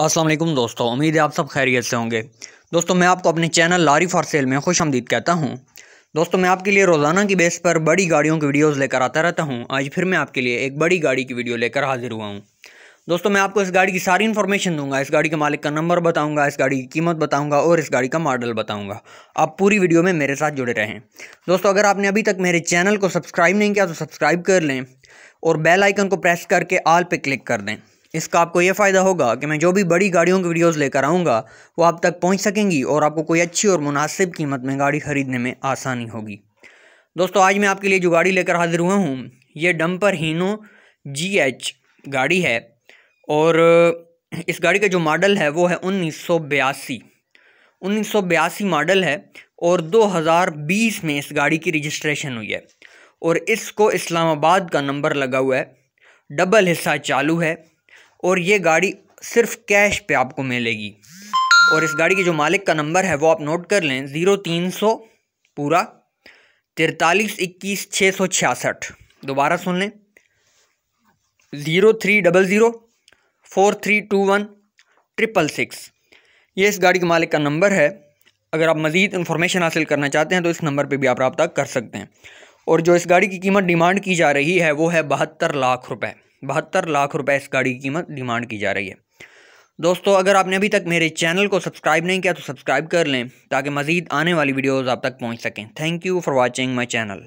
असलम दोस्तों उम्मीद है आप सब खैरियत से होंगे दोस्तों मैं आपको अपने चैनल लारी फॉर सेल में खुश आमदीद कहता हूँ दोस्तों मैं आपके लिए रोज़ाना की बेस पर बड़ी गाड़ियों की वीडियोस लेकर आता रहता हूँ आज फिर मैं आपके लिए एक बड़ी गाड़ी की वीडियो लेकर हाजिर हुआ हूँ दोस्तों मैं आपको इस गाड़ी की सारी इन्फॉर्मेशन दूंगा इस गाड़ी के मालिक का नंबर बताऊंगा इस गाड़ी की कीमत बताऊंगा और इस गाड़ी का मॉडल बताऊंगा आप पूरी वीडियो में मेरे साथ जुड़े रहें दोस्तों अगर आपने अभी तक मेरे चैनल को सब्सक्राइब नहीं किया तो सब्सक्राइब कर लें और बेल आइकन को प्रेस करके आल पे क्लिक कर दें इसका आपको ये फ़ायदा होगा कि मैं जो भी बड़ी गाड़ियों की वीडियोस लेकर आऊँगा वो आप तक पहुँच सकेंगी और आपको कोई अच्छी और मुनासिब कीमत में गाड़ी ख़रीदने में आसानी होगी दोस्तों आज मैं आपके लिए जो गाड़ी लेकर हाजिर हुआ हूँ ये डम्पर हीनो जी एच गाड़ी है और इस गाड़ी का जो मॉडल है वो है उन्नीस सौ बयासी उन्नीस सौ बयासी मॉडल है और 2020 में इस गाड़ी की रजिस्ट्रेशन हुई है और इसको इस्लामाबाद का नंबर लगा हुआ है डबल हिस्सा चालू है और ये गाड़ी सिर्फ कैश पे आपको मिलेगी और इस गाड़ी के जो मालिक का नंबर है वो आप नोट कर लें ज़ीरो तीन सौ पूरा तिरतालीस इक्कीस छः सौ छियासठ दोबारा सुन लें zero three double zero four three two one triple six ये इस गाड़ी के मालिक का नंबर है अगर आप मज़ीद इन्फॉर्मेशन हासिल करना चाहते हैं तो इस नंबर पर भी आप रबता कर सकते हैं और जो इस गाड़ी की कीमत डिमांड की जा रही है वो है बहत्तर लाख रुपये बहत्तर लाख रुपए इस गाड़ी की कीमत डिमांड की जा रही है दोस्तों अगर आपने अभी तक मेरे चैनल को सब्सक्राइब नहीं किया तो सब्सक्राइब कर लें ताकि मज़ीद आने वाली वीडियोज़ आप तक पहुँच सकें thank you for watching my channel